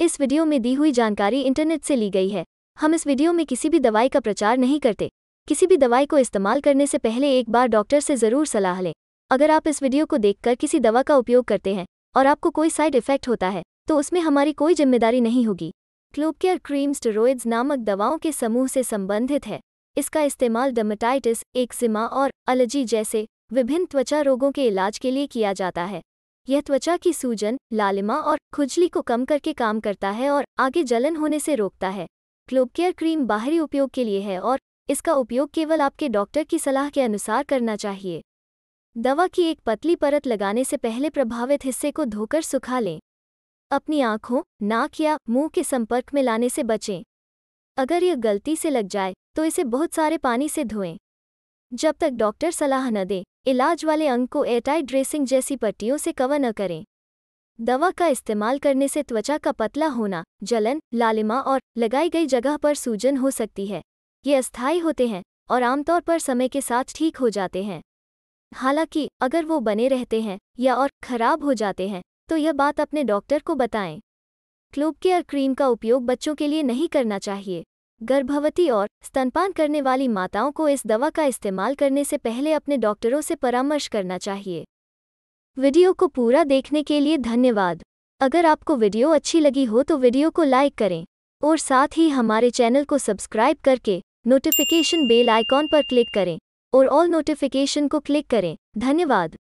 इस वीडियो में दी हुई जानकारी इंटरनेट से ली गई है हम इस वीडियो में किसी भी दवाई का प्रचार नहीं करते किसी भी दवाई को इस्तेमाल करने से पहले एक बार डॉक्टर से ज़रूर सलाह लें अगर आप इस वीडियो को देखकर किसी दवा का उपयोग करते हैं और आपको कोई साइड इफेक्ट होता है तो उसमें हमारी कोई जिम्मेदारी नहीं होगी क्लोपकेयर क्रीम स्टेरोइड्स नामक दवाओं के समूह से संबंधित है इसका इस्तेमाल डर्मेटाइटिस एक्जिमा और एलर्जी जैसे विभिन्न त्वचा रोगों के इलाज के लिए किया जाता है यह त्वचा की सूजन लालिमा और खुजली को कम करके काम करता है और आगे जलन होने से रोकता है ग्लोब केयर क्रीम बाहरी उपयोग के लिए है और इसका उपयोग केवल आपके डॉक्टर की सलाह के अनुसार करना चाहिए दवा की एक पतली परत लगाने से पहले प्रभावित हिस्से को धोकर सुखा लें अपनी आंखों नाक या मुंह के संपर्क में लाने से बचें अगर यह गलती से लग जाए तो इसे बहुत सारे पानी से धोएं जब तक डॉक्टर सलाह न दे इलाज वाले अंग को एयरटाइट ड्रेसिंग जैसी पट्टियों से कवर न करें दवा का इस्तेमाल करने से त्वचा का पतला होना जलन लालिमा और लगाई गई जगह पर सूजन हो सकती है ये अस्थायी होते हैं और आमतौर पर समय के साथ ठीक हो जाते हैं हालांकि अगर वो बने रहते हैं या और खराब हो जाते हैं तो यह बात अपने डॉक्टर को बताएं क्लोब केयर क्रीम का उपयोग बच्चों के लिए नहीं करना चाहिए गर्भवती और स्तनपान करने वाली माताओं को इस दवा का इस्तेमाल करने से पहले अपने डॉक्टरों से परामर्श करना चाहिए वीडियो को पूरा देखने के लिए धन्यवाद अगर आपको वीडियो अच्छी लगी हो तो वीडियो को लाइक करें और साथ ही हमारे चैनल को सब्सक्राइब करके नोटिफिकेशन बेल आइकॉन पर क्लिक करें और ऑल नोटिफिकेशन को क्लिक करें धन्यवाद